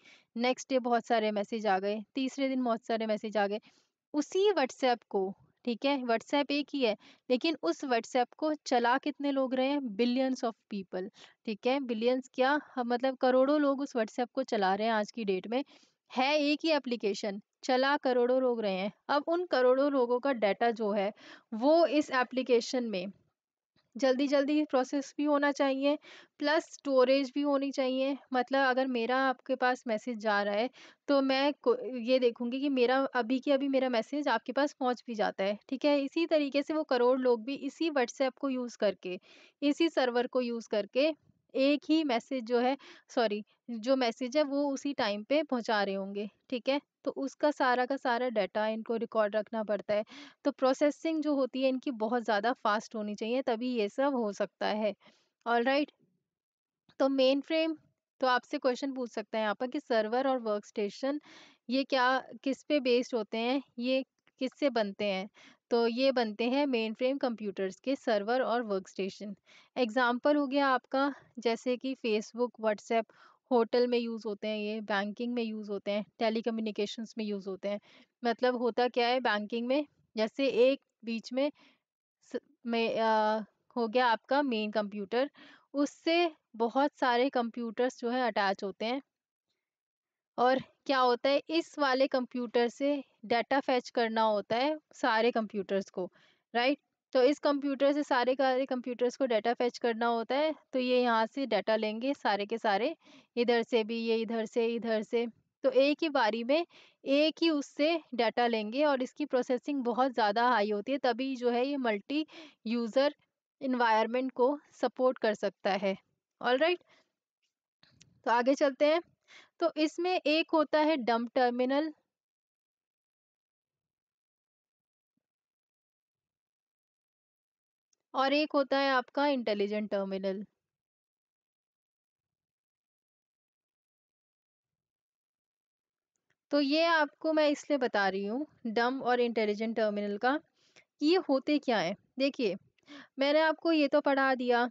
नेक्स्ट डे बहुत सारे मैसेज आ गए तीसरे दिन बहुत सारे मैसेज आ गए उसी व्हाट्सएप को ठीक है व्हाट्सएप एक ही है लेकिन उस व्हाट्सएप को चला कितने लोग रहे हैं बिलियंस ऑफ पीपल ठीक है बिलियंस क्या मतलब करोड़ों लोग उस व्हाट्सएप को चला रहे हैं आज की डेट में है एक ही एप्लीकेशन चला करोड़ों लोग रहे हैं अब उन करोड़ों लोगों का डाटा जो है वो इस एप्लीकेशन में जल्दी जल्दी प्रोसेस भी होना चाहिए प्लस स्टोरेज भी होनी चाहिए मतलब अगर मेरा आपके पास मैसेज जा रहा है तो मैं ये देखूंगी कि मेरा अभी के अभी मेरा मैसेज आपके पास पहुंच भी जाता है ठीक है इसी तरीके से वो करोड़ लोग भी इसी व्हाट्सएप को यूज़ करके इसी सर्वर को यूज़ करके एक ही मैसेज जो है सॉरी जो मैसेज है वो उसी टाइम पे पहुंचा रहे होंगे ठीक है तो उसका सारा का सारा डाटा इनको रिकॉर्ड रखना पड़ता है तो प्रोसेसिंग जो होती है इनकी बहुत ज़्यादा फास्ट होनी चाहिए तभी ये सब हो सकता है ऑल right, तो मेन फ्रेम तो आपसे क्वेश्चन पूछ सकते हैं यहाँ पर कि सर्वर और वर्क स्टेशन ये क्या किस पे बेस्ड होते हैं ये किससे बनते हैं तो ये बनते हैं मेन फ्रेम कंप्यूटर्स के सर्वर और वर्क स्टेशन एग्जाम्पल हो गया आपका जैसे कि फेसबुक व्हाट्सएप होटल में यूज़ होते हैं ये बैंकिंग में यूज़ होते हैं टेली में यूज़ होते हैं मतलब होता क्या है बैंकिंग में जैसे एक बीच में स, में आ, हो गया आपका मेन कंप्यूटर उससे बहुत सारे कंप्यूटर्स जो है अटैच होते हैं और क्या होता है इस वाले कंप्यूटर से डाटा फैच करना होता है सारे कंप्यूटर्स को राइट तो इस कंप्यूटर से सारे सारे कंप्यूटर्स को डाटा फैच करना होता है तो ये यहाँ से डाटा लेंगे सारे के सारे इधर से भी ये इधर से इधर से तो एक ही बारी में एक ही उससे डाटा लेंगे और इसकी प्रोसेसिंग बहुत ज़्यादा हाई होती है तभी जो है ये मल्टी यूज़र इन्वायरमेंट को सपोर्ट कर सकता है ऑल राइट तो आगे चलते हैं तो इसमें एक होता है डम्प टर्मिनल और एक होता है आपका इंटेलिजेंट टर्मिनल। तो ये आपको मैं इसलिए बता रही हूँ, डम और इंटेलिजेंट टर्मिनल का, कि ये होते क्या है देखिए, मैंने आपको ये तो पढ़ा दिया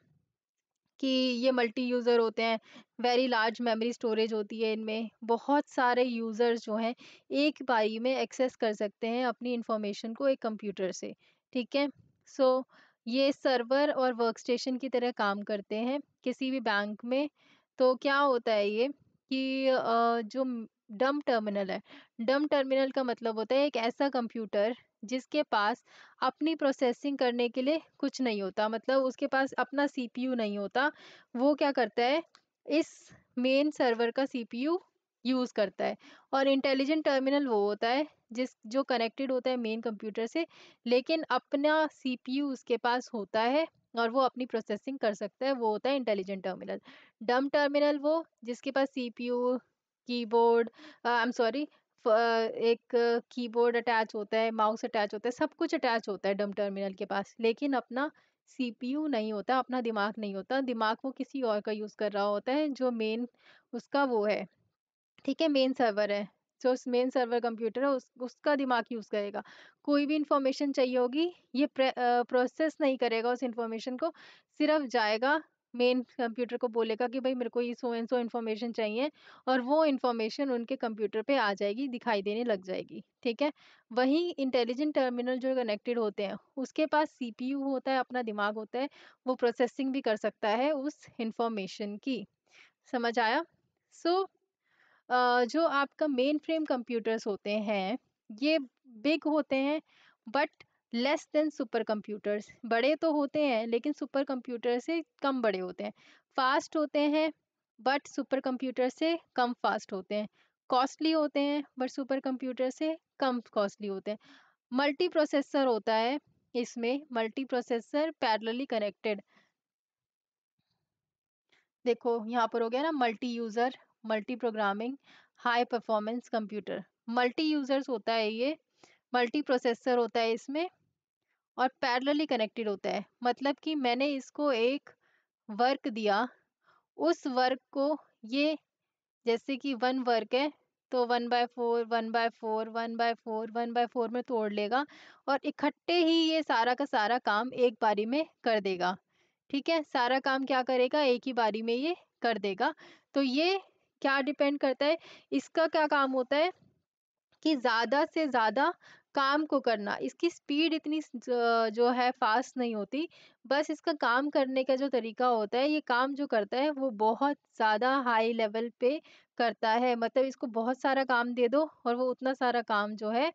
कि ये मल्टी यूज़र होते हैं, वेरी लार्ज मेमोरी स्टोरेज होती है इनमें। बहुत सारे यूज़र्स जो हैं, एक बारी में एक्सेस कर सकते हैं अपनी इंफॉर्मेशन को एक कंप्यूटर से, ठीक है? सो ये सर्वर और वर्क स्टेशन की तरह काम करते हैं किसी भी बैंक में तो क्या होता है ये कि जो डम टर्मिनल है डम टर्मिनल का मतलब होता है एक ऐसा कंप्यूटर जिसके पास अपनी प्रोसेसिंग करने के लिए कुछ नहीं होता मतलब उसके पास अपना सीपीयू नहीं होता वो क्या करता है इस मेन सर्वर का सीपीयू यूज़ करता है और इंटेलिजेंट टर्मिनल वो होता है जिस जो कनेक्टेड होता है मेन कंप्यूटर से लेकिन अपना सीपीयू उसके पास होता है और वो अपनी प्रोसेसिंग कर सकता है वो होता है इंटेलिजेंट टर्मिनल डम टर्मिनल वो जिसके पास CPU keyboard I am sorry एक कीबोर्ड अटैच होता है माउस अटैच होता है सब कुछ अटैच होता है डम टर्मिनल के पास लेकिन अपना सीपीयू नहीं होता अपना दिमाग नहीं होता दिमाग वो किसी और का यूज़ कर रहा होता है जो मेन उसका वो है ठीक है मेन सर्वर है जो मेन सर्वर कंप्यूटर है उस उसका दिमाग यूज़ करेगा कोई भी इंफॉर्मेशन चाहिए होगी ये प्रोसेस नहीं करेगा उस इंफॉर्मेशन को सिर्फ जाएगा मेन कंप्यूटर को बोलेगा कि भाई मेरे को ये सो एंड सो इन्फॉर्मेशन चाहिए और वो इन्फॉर्मेशन उनके कंप्यूटर पे आ जाएगी दिखाई देने लग जाएगी ठीक है वहीं इंटेलिजेंट टर्मिनल जो कनेक्टेड होते हैं उसके पास सीपीयू होता है अपना दिमाग होता है वो प्रोसेसिंग भी कर सकता है उस इंफॉर्मेशन की समझ आया सो so, जो आपका मेन फ्रेम कंप्यूटर्स होते हैं ये बिग होते हैं but less than supercomputers बड़े तो होते हैं लेकिन सुपर कंप्यूटर से कम बड़े होते हैं फास्ट होते हैं बट सुपर कंप्यूटर से कम फास्ट होते हैं कॉस्टली होते हैं बट सुपर कंप्यूटर से कम कॉस्टली होते हैं मल्टी प्रोसेसर होता है इसमें मल्टी प्रोसेसर पैरलली कनेक्टेड देखो यहाँ पर हो गया ना multi user multi programming high performance computer multi users होता है ये मल्टी प्रोसेसर होता है इसमें और पैरेलली कनेक्टेड होता है मतलब कि मैंने इसको एक वर्क दिया उस वर्क को ये जैसे कि वन वर्क है तो one by four one by four one by four one by four में तोड़ लेगा और इकट्ठे ही ये सारा का सारा काम एक बारी में कर देगा ठीक है सारा काम क्या करेगा एक ही बारी में ये कर देगा तो ये क्या डिपेंड करता है इसका क्या काम होता है कि ज़्यादा से ज़्यादा काम को करना इसकी स्पीड इतनी जो है फास्ट नहीं होती बस इसका काम करने का जो तरीका होता है ये काम जो करता है वो बहुत ज़्यादा हाई लेवल पे करता है मतलब इसको बहुत सारा काम दे दो और वो उतना सारा काम जो है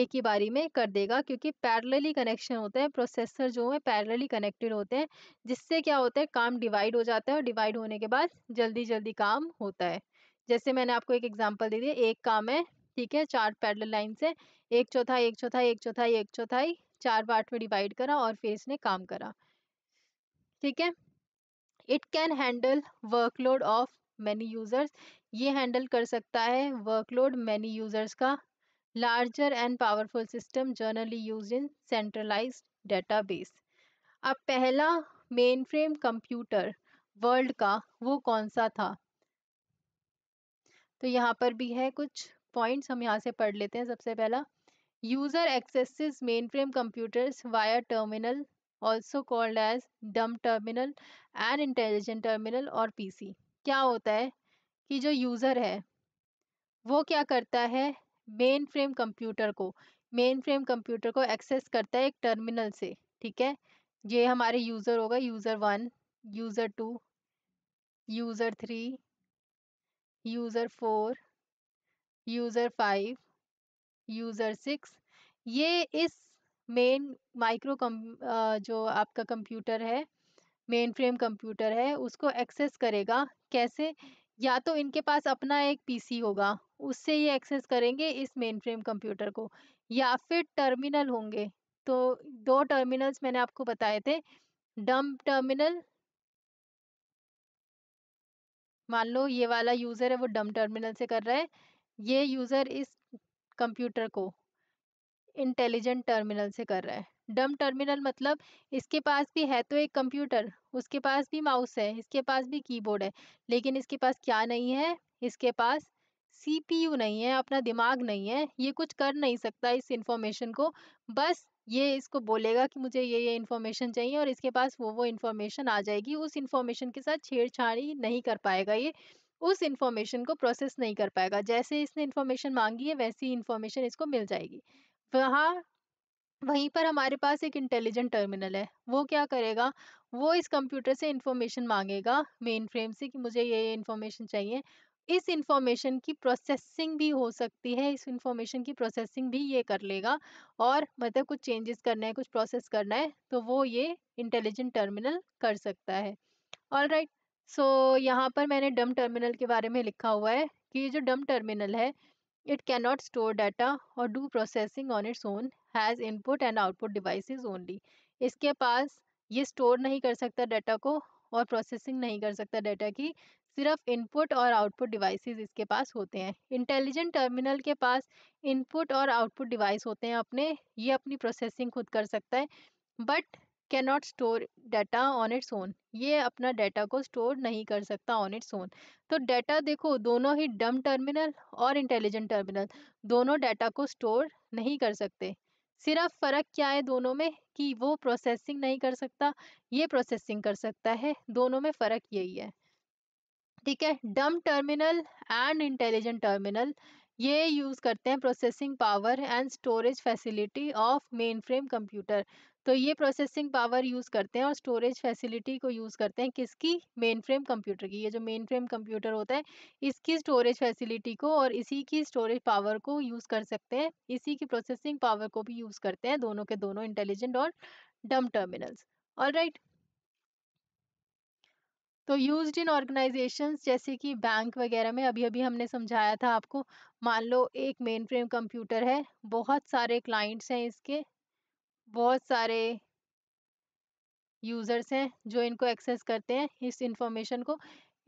एक ही बारी में कर देगा क्योंकि पैरेलली कनेक्शन होते हैं प्रोसेसर जो है पैरेलली कनेक्टेड होते हैं जिससे क्या होता है काम डिवाइड हो जाता है और डिवाइड होने के बाद जल्दी जल्दी काम होता है जैसे मैंने आपको एक एग्जाम्पल दे दिया एक काम है ठीक है चार पैरेलल लाइन से एक चौथाई एक चौथाई एक चौथाई एक चौथाई चार पार्ट में डिवाइड करा और फिर इसने काम करा ठीक है it can handle workload of many users ये हैंडल कर सकता है वर्कलोड मैनी यूजर्स का larger and powerful system generally use in centralize database अब पहला मेन फ्रेम कंप्यूटर वर्ल्ड का वो कौन सा था तो यहाँ पर भी है कुछ पॉइंट्स हम यहाँ से पढ़ लेते हैं सबसे पहला user accesses main frame computers via terminal also called as dumb terminal and intelligent terminal और पीसी क्या होता है कि जो यूज़र है वो क्या करता है मेन फ्रेम कंप्यूटर को मेन फ्रेम कंप्यूटर को एक्सेस करता है एक टर्मिनल से ठीक है ये हमारे यूज़र होगा user one user two user three user four user five user six ये इस मेन माइक्रो कम जो आपका कंप्यूटर है मेन फ्रेम कंप्यूटर है उसको एक्सेस करेगा कैसे या तो इनके पास अपना एक पीसी होगा उससे ये एक्सेस करेंगे इस मेन फ्रेम कंप्यूटर को या फिर टर्मिनल होंगे तो दो टर्मिनल्स मैंने आपको बताए थे डम्प टर्मिनल मान लो ये वाला यूज़र है वो डम टर्मिनल से कर रहा है ये यूज़र इस कंप्यूटर को इंटेलिजेंट टर्मिनल से कर रहा है डम टर्मिनल मतलब इसके पास भी है तो एक कंप्यूटर उसके पास भी माउस है इसके पास भी कीबोर्ड है लेकिन इसके पास क्या नहीं है इसके पास सीपीयू नहीं है अपना दिमाग नहीं है ये कुछ कर नहीं सकता इस इंफॉर्मेशन को बस ये इसको बोलेगा कि मुझे ये ये इन्फॉर्मेशन चाहिए और इसके पास वो वो इन्फॉर्मेशन आ जाएगी उस इन्फॉर्मेशन के साथ छेड़छाड़ी नहीं कर पाएगा ये उस इन्फॉर्मेशन को प्रोसेस नहीं कर पाएगा जैसे इसने इन्फॉर्मेशन मांगी है वैसी इन्फॉर्मेशन इसको मिल जाएगी वहाँ वहीं पर हमारे पास एक इंटेलिजेंट टर्मिनल है वो क्या करेगा वो इस कंप्यूटर से इंफॉर्मेशन मांगेगा मेन फ्रेम से कि मुझे ये ये इन्फॉर्मेशन चाहिए इस इंफॉर्मेशन की प्रोसेसिंग भी हो सकती है इस इंफॉर्मेशन की प्रोसेसिंग भी ये कर लेगा और मतलब कुछ चेंजेस करना है कुछ प्रोसेस करना है तो वो ये इंटेलिजेंट टर्मिनल कर सकता है ऑल राइट सो यहाँ पर मैंने डम टर्मिनल के बारे में लिखा हुआ है कि ये जो डम टर्मिनल है It cannot store data or do processing on its own, has input and output devices only. इसके पास ये स्टोर नहीं कर सकता डाटा को और प्रोसेसिंग नहीं कर सकता डाटा की सिर्फ इनपुट और आउटपुट डिवाइसेस इसके पास होते हैं इंटेलिजेंट टर्मिनल के पास इनपुट और आउटपुट डिवाइस होते हैं अपने ये अपनी प्रोसेसिंग खुद कर सकता है but not store data on its own ये अपना डाटा को स्टोर नहीं कर सकता ऑन इट्स ओन तो डाटा देखो दोनों ही डम टर्मिनल और इंटेलिजेंट टर्मिनल दोनों डाटा को स्टोर नहीं कर सकते सिर्फ फ़र्क क्या है दोनों में कि वो प्रोसेसिंग नहीं कर सकता ये प्रोसेसिंग कर सकता है दोनों में फ़र्क यही है ठीक है dumb terminal and intelligent terminal ये यूज़ करते हैं processing power and storage facility of main frame computer तो ये प्रोसेसिंग पावर यूज़ करते हैं और स्टोरेज फैसिलिटी को यूज़ करते हैं किसकी मेन फ्रेम कंप्यूटर की ये जो मेन फ्रेम कंप्यूटर होता है इसकी स्टोरेज फैसिलिटी को और इसी की स्टोरेज पावर को यूज़ कर सकते हैं इसी की प्रोसेसिंग पावर को भी यूज़ करते हैं दोनों के दोनों इंटेलिजेंट और डम टर्मिनल्स ऑल राइट तो यूज इन ऑर्गेनाइजेशंस जैसे कि बैंक वगैरह में अभी अभी हमने समझाया था आपको मान लो एक मेन फ्रेम कंप्यूटर है बहुत सारे क्लाइंट्स हैं इसके बहुत सारे यूजर्स हैं जो इनको एक्सेस करते हैं इस इंफॉर्मेशन को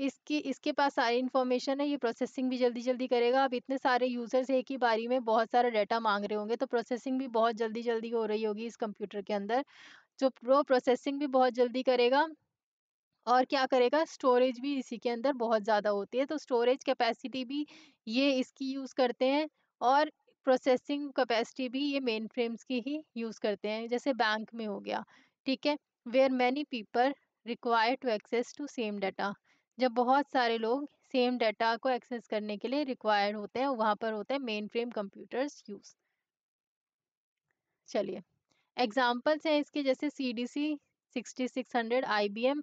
इसकी इसके पास सारी इन्फॉर्मेशन है ये प्रोसेसिंग भी जल्दी जल्दी करेगा अब इतने सारे यूज़र्स एक ही बारी में बहुत सारा डाटा मांग रहे होंगे तो प्रोसेसिंग भी बहुत जल्दी जल्दी हो रही होगी इस कंप्यूटर के अंदर जो प्रो प्रोसेसिंग भी बहुत जल्दी करेगा और क्या करेगा स्टोरेज भी इसी के अंदर बहुत ज़्यादा होती है तो स्टोरेज कैपेसिटी भी ये इसकी यूज़ करते हैं और प्रोसेसिंग कैपेसिटी भी ये मेन फ्रेम्स की ही यूज़ करते हैं जैसे बैंक में हो गया ठीक है where many people require to access to same data जब बहुत सारे लोग सेम डाटा को एक्सेस करने के लिए रिक्वायर्ड होते हैं वहाँ पर होते हैं मेन फ्रेम कंप्यूटर्स यूज़ चलिए एग्जाम्पल्स हैं इसके जैसे C D C sixty six hundred I B M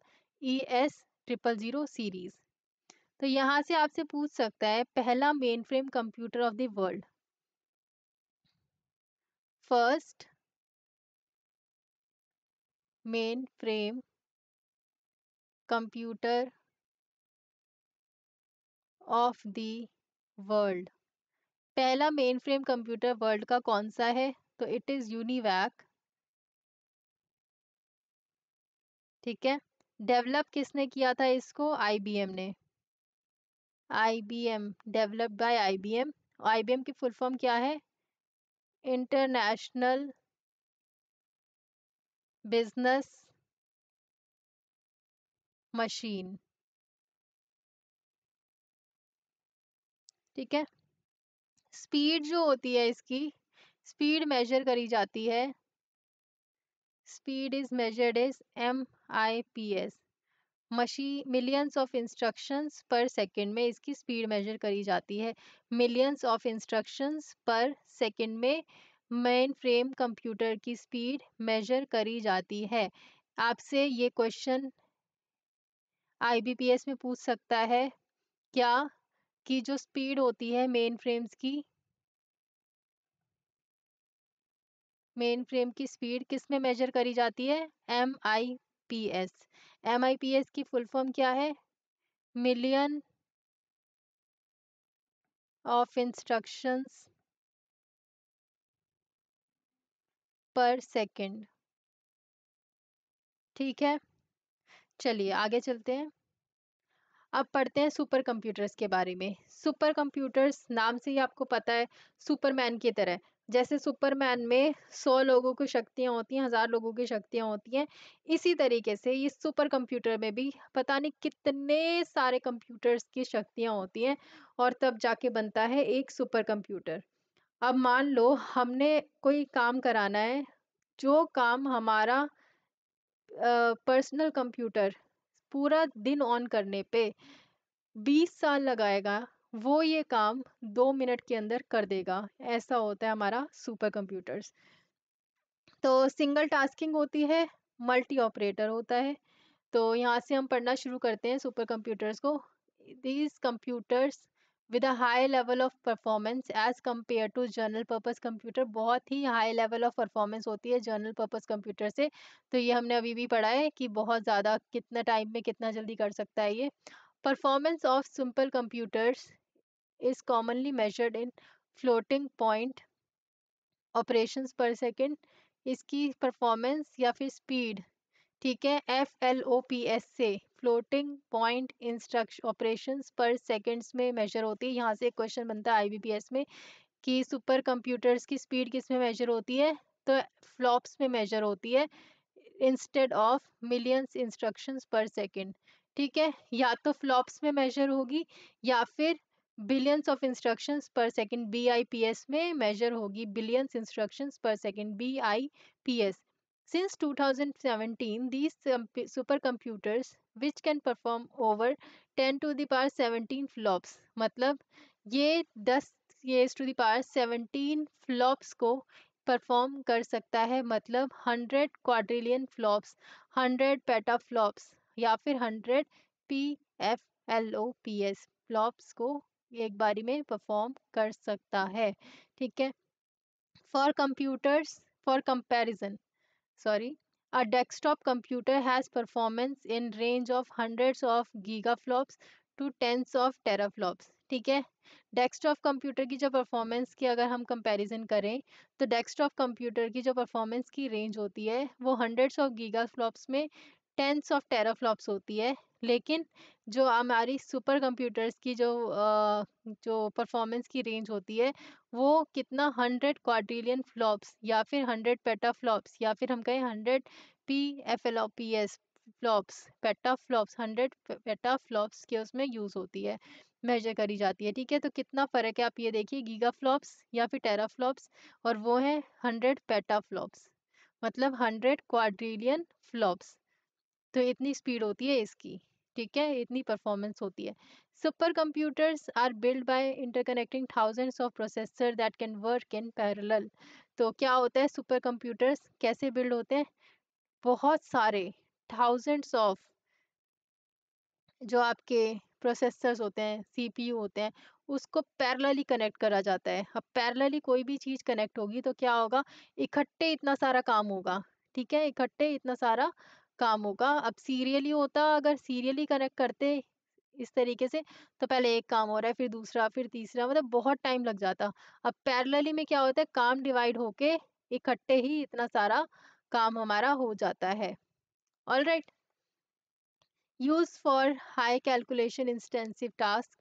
E S triple zero series तो यहाँ से आपसे पूछ सकता है पहला main frame computer of the world first frame computer of the world पहला मेन फ्रेम कंप्यूटर वर्ल्ड का कौन सा है तो इट इज यूनिवैक ठीक है डेवलप किसने किया था इसको आईबीएम ने IBM developed by IBM IBM की फुल फॉर्म क्या है इंटरनेशनल बिजनेस मशीन ठीक है स्पीड जो होती है इसकी स्पीड मेजर करी जाती है speed is measured is M I P S मशी millions of instructions per second में इसकी स्पीड मेजर करी जाती है millions of instructions per second में मेन फ्रेम कंप्यूटर की स्पीड मेजर करी जाती है आपसे ये क्वेश्चन आईबीपीएस में पूछ सकता है क्या कि जो स्पीड होती है मेन फ्रेम्स की मेन फ्रेम की स्पीड किस में मेजर करी जाती है M I P S S की फुल फॉर्म क्या है million of instructions per second ठीक है चलिए आगे चलते हैं अब पढ़ते हैं सुपर कंप्यूटर्स के बारे में सुपर कंप्यूटर्स नाम से ही आपको पता है सुपरमैन की तरह जैसे सुपरमैन में सौ लोगों की शक्तियाँ होती हैं हज़ार लोगों की शक्तियाँ होती हैं इसी तरीके से इस सुपर कंप्यूटर में भी पता नहीं कितने सारे कंप्यूटर्स की शक्तियाँ होती हैं और तब जाके बनता है एक सुपर कंप्यूटर अब मान लो हमने कोई काम कराना है जो काम हमारा पर्सनल कंप्यूटर पूरा दिन ऑन करने पे 20 साल लगाएगा वो ये काम दो मिनट के अंदर कर देगा ऐसा होता है हमारा सुपर कंप्यूटर्स तो सिंगल टास्किंग होती है मल्टी ऑपरेटर होता है तो यहाँ से हम पढ़ना शुरू करते हैं सुपर कंप्यूटर्स को these computers with a high level of performance as compare to general purpose computer बहुत ही हाई लेवल ऑफ परफॉर्मेंस होती है जर्नल पर्पज़ कंप्यूटर से तो ये हमने अभी भी पढ़ा है कि बहुत ज़्यादा कितना टाइम में कितना जल्दी कर सकता है ये performance of simple computers is commonly measured in floating point operations per second इसकी परफॉर्मेंस या फिर स्पीड ठीक है F L O P S से floating point instruction operation per seconds में मेजर होती है यहाँ से एक क्वेश्चन बनता है आई बी पी एस में कि सुपर कंप्यूटर्स की स्पीड किस में मेजर होती है तो फ्लॉप्स में मेजर होती है instead of millions instructions per second ठीक है या तो फ्लॉप्स में मेजर होगी या फिर billions of instructions per second BIPS में मेजर होगी billions instructions per second BIPS since 2017, supercomputers which can perform over 10 to the power 17 flops मतलब ये 10 ये टू द पावर 17 फ्लॉप्स को परफॉर्म कर सकता है मतलब 100 क्वाड्रिलियन फ्लॉप्स 100 पेटा फ्लॉप्स या फिर 100 P F L O P S flops को एक बारी में परफॉर्म कर सकता है ठीक है for computers for comparison sorry computer desktop computer has performance in range of hundreds of gigaflops to tens of teraflops. ठीक है डेस्कटॉप कंप्यूटर की जो परफॉर्मेंस की अगर हम कंपैरिजन करें तो डेस्कटॉप कंप्यूटर की जो परफॉर्मेंस की रेंज होती है वो हंड्रेड्स ऑफ गीगा फ्लॉप्स में टेंस ऑफ टेराफ्लॉप्स होती है लेकिन जो हमारी सुपर कंप्यूटर्स की जो जो परफॉर्मेंस की रेंज होती है वो कितना हंड्रेड क्वाड्रिलियन फ्लॉप्स या फिर हंड्रेड पेटा फ्लॉप्स या फिर हम कहें hundred P F L O P S flops petaflops hundred petaflops के उसमें यूज़ होती है मेजर करी जाती है ठीक है तो कितना फ़र्क है आप ये देखिए गीगा फ्लॉप्स या फिर टेरा फ्लॉप्स और वो है हंड्रेड पेटा फ्लॉप्स मतलब हंड्रेड क्वाड्रिलियन फ्लॉप्स तो इतनी स्पीड होती है इसकी ठीक है इतनी परफॉर्मेंस होती है super supercomputers are build by interconnecting thousands of processor that can work in parallel तो क्या होता है सुपर कंप्यूटर्स कैसे बिल्ड होते हैं बहुत सारे थाउजेंड्स ऑफ जो आपके प्रोसेसर्स होते हैं सीपीयू होते हैं उसको पैरेलली कनेक्ट करा जाता है अब पैरेलली कोई भी चीज़ कनेक्ट होगी तो क्या होगा इकट्ठे इतना सारा काम होगा ठीक है इकट्ठे इतना सारा काम होगा अब सीरियली होता अगर सीरियली कनेक्ट करते इस तरीके से तो पहले एक काम हो रहा है फिर दूसरा फिर तीसरा मतलब बहुत टाइम लग जाता अब पैरलली में क्या होता है काम डिवाइड होके इकट्ठे ही इतना सारा काम हमारा हो जाता है all right use for high calculation intensive task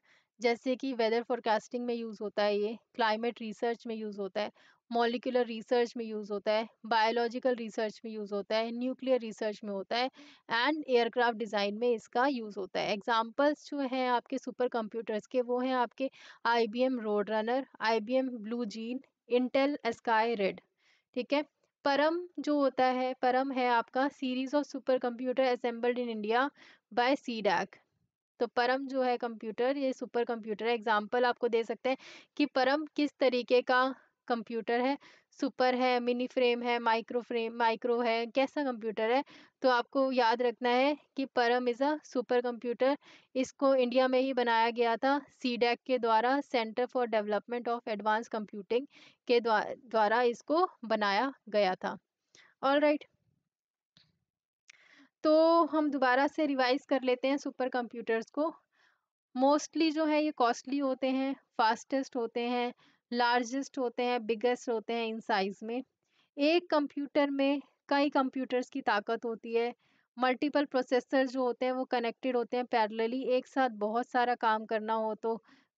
जैसे कि वेदर फोरकास्टिंग में यूज़ होता है ये क्लाइमेट रिसर्च में यूज़ होता है मॉलिकुलर रिसर्च में यूज़ होता है बायोलॉजिकल रिसर्च में यूज़ होता है न्यूक्लियर रिसर्च में होता है एंड एयरक्राफ्ट डिज़ाइन में इसका यूज़ होता है एग्जाम्पल्स जो हैं आपके सुपर कंप्यूटर्स के वो हैं आपके I B M Roadrunner I B M Blue Gene Intel Sky Red ठीक है परम जो होता है परम है आपका series of supercomputer assembled in India by C DAC तो परम जो है कंप्यूटर ये सुपर कंप्यूटर है एग्जाम्पल आपको दे सकते हैं कि परम किस तरीके का कंप्यूटर है सुपर है मिनी फ्रेम है माइक्रो फ्रेम माइक्रो है कैसा कंप्यूटर है तो आपको याद रखना है कि Param is a supercomputer इसको इंडिया में ही बनाया गया था सी के द्वारा centre for development of advance computing के द्वारा इसको बनाया गया था ऑल राइट right. तो हम दोबारा से रिवाइज कर लेते हैं सुपर कंप्यूटर्स को मोस्टली जो है ये कॉस्टली होते हैं फास्टेस्ट होते हैं लार्जेस्ट होते हैं बिगेस्ट होते हैं इन साइज में एक कंप्यूटर में कई कंप्यूटर्स की ताकत होती है मल्टीपल प्रोसेसर जो होते हैं वो कनेक्टेड होते हैं पैरेलली एक साथ बहुत सारा काम करना हो तो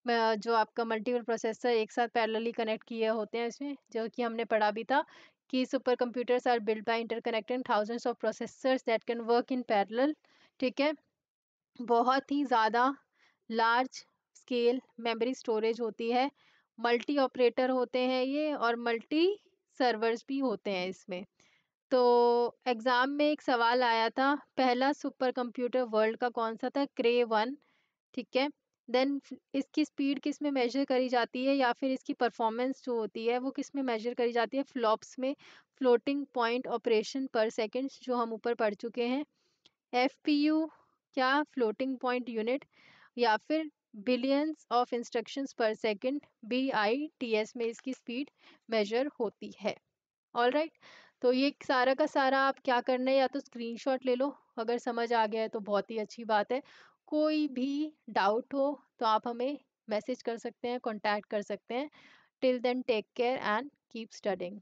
जो आपका मल्टीपल प्रोसेसर एक साथ पैरेलली कनेक्ट किए होते हैं इसमें जो कि हमने पढ़ा भी था कि supercomputers are build by interconnected thousands of processors that can work in parallel ठीक है बहुत ही ज़्यादा लार्ज स्केल मेमोरी स्टोरेज होती है मल्टी ऑपरेटर होते हैं ये और मल्टी सर्वर्स भी होते हैं इसमें तो एग्ज़ाम में एक सवाल आया था पहला सुपर कंप्यूटर वर्ल्ड का कौन सा था क्रे वन ठीक है देन इसकी स्पीड किस में मेजर करी जाती है या फिर इसकी परफॉर्मेंस जो होती है वो किस में मेजर करी जाती है फ्लॉप्स में floating point operation per second जो हम ऊपर पढ़ चुके हैं एफ क्या फ्लोटिंग पॉइंट यूनिट या फिर billions of instructions per second B I T S में इसकी स्पीड मेजर होती है ऑल राइट right? तो ये सारा का सारा आप क्या करना है या तो स्क्रीनशॉट ले लो अगर समझ आ गया है तो बहुत ही अच्छी बात है कोई भी डाउट हो तो आप हमें मैसेज कर सकते हैं कॉन्टैक्ट कर सकते हैं till then take care and keep studying